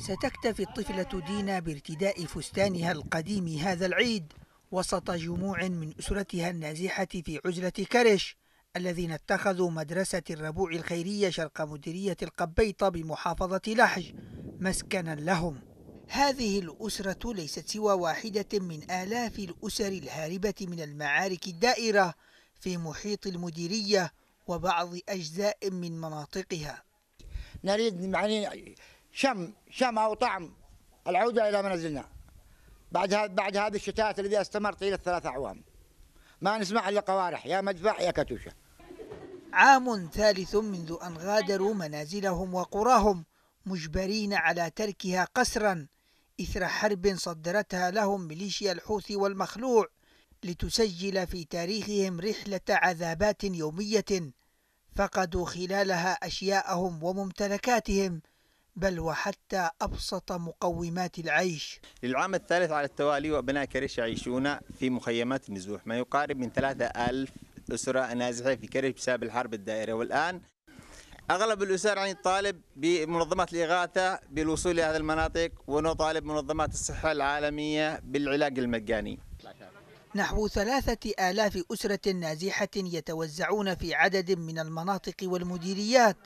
ستكتفي الطفلة دينا بارتداء فستانها القديم هذا العيد وسط جموع من أسرتها النازحة في عزلة كرش الذين اتخذوا مدرسة الربوع الخيرية شرق مديرية القبيطة بمحافظة لحج مسكنا لهم هذه الأسرة ليست سوى واحدة من آلاف الأسر الهاربة من المعارك الدائرة في محيط المديرية وبعض أجزاء من مناطقها نريد معني شم شم او طعم العودة إلى منازلنا بعد هذا بعد هذا الشتات الذي استمر طيلة ثلاث أعوام ما نسمع إلا قوارح يا مدفع يا كتوشة عام ثالث منذ أن غادروا منازلهم وقراهم مجبرين على تركها قسرا إثر حرب صدرتها لهم ميليشيا الحوثي والمخلوع لتسجل في تاريخهم رحلة عذابات يومية فقدوا خلالها أشياءهم وممتلكاتهم بل وحتى أبسط مقومات العيش للعام الثالث على التوالي وأبناء كرش يعيشون في مخيمات النزوح ما يقارب من 3000 أسرة نازحة في كرش بسبب الحرب الدائرة والآن أغلب الأسر عن يعني الطالب بمنظمات الإغاثة بالوصول إلى هذه المناطق ونطالب منظمات الصحة العالمية بالعلاج المجاني نحو ثلاثة آلاف أسرة نازحة يتوزعون في عدد من المناطق والمديريات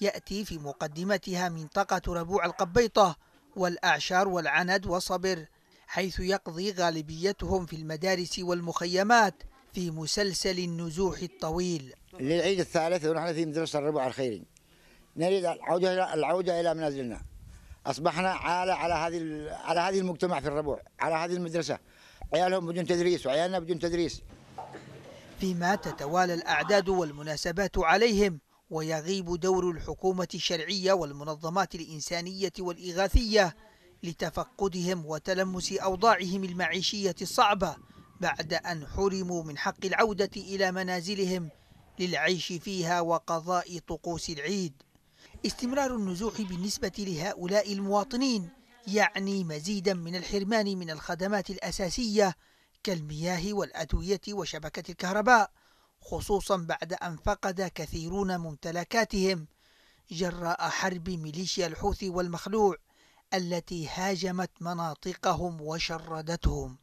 يأتي في مقدمتها منطقة ربوع القبيطة والأعشار والعند وصبر حيث يقضي غالبيتهم في المدارس والمخيمات في مسلسل النزوح الطويل للعيد الثالث ونحن في مدرسة الربوع الخيري نريد العودة العودة إلى منازلنا أصبحنا عالة على هذه على هذه المجتمع في الربوع على هذه المدرسة عيالهم بدون تدريس وعيالنا بدون تدريس فيما تتوالى الأعداد والمناسبات عليهم ويغيب دور الحكومة الشرعية والمنظمات الإنسانية والإغاثية لتفقدهم وتلمس أوضاعهم المعيشية الصعبة بعد أن حرموا من حق العودة إلى منازلهم للعيش فيها وقضاء طقوس العيد استمرار النزوح بالنسبة لهؤلاء المواطنين يعني مزيدا من الحرمان من الخدمات الأساسية كالمياه والأدوية وشبكة الكهرباء خصوصا بعد أن فقد كثيرون ممتلكاتهم جراء حرب ميليشيا الحوثي والمخلوع التي هاجمت مناطقهم وشردتهم.